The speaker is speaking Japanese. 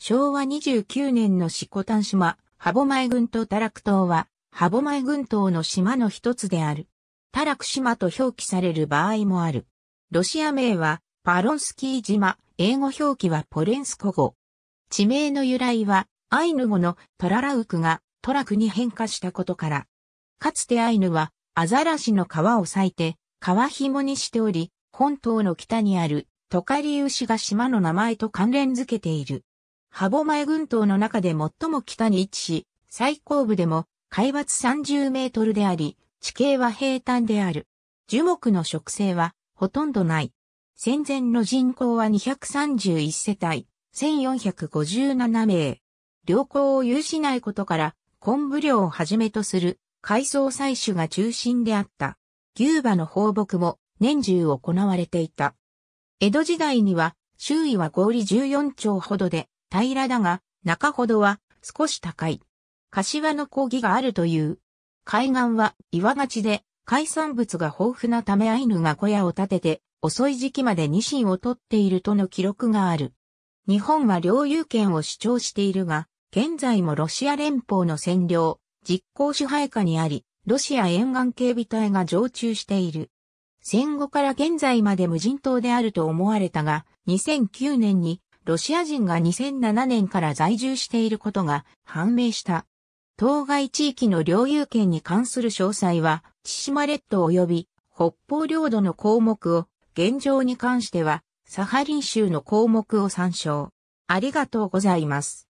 昭和29年のシコタン島、ハボマイ群島タラク島は、ハボマイ群島の島の一つである。タラク島と表記される場合もある。ロシア名は、パロンスキー島、英語表記はポレンスコ語。地名の由来は、アイヌ語のトララウクがトラクに変化したことから。かつてアイヌは、アザラシの皮を裂いて、皮紐にしており、本島の北にあるトカリウシが島の名前と関連づけている。ハボ前群島の中で最も北に位置し、最高部でも海抜30メートルであり、地形は平坦である。樹木の植生はほとんどない。戦前の人口は231世帯、1457名。良好を有しないことから、昆布漁をはじめとする海藻採取が中心であった。牛馬の放牧も年中行われていた。江戸時代には周囲は合理14兆ほどで、平らだが、中ほどは少し高い。柏の講義があるという。海岸は岩がちで海産物が豊富なためアイヌが小屋を建てて遅い時期までニシンを取っているとの記録がある。日本は領有権を主張しているが、現在もロシア連邦の占領、実行支配下にあり、ロシア沿岸警備隊が常駐している。戦後から現在まで無人島であると思われたが、2009年にロシア人が2007年から在住していることが判明した。当該地域の領有権に関する詳細は、千島列島及び北方領土の項目を、現状に関しては、サハリン州の項目を参照。ありがとうございます。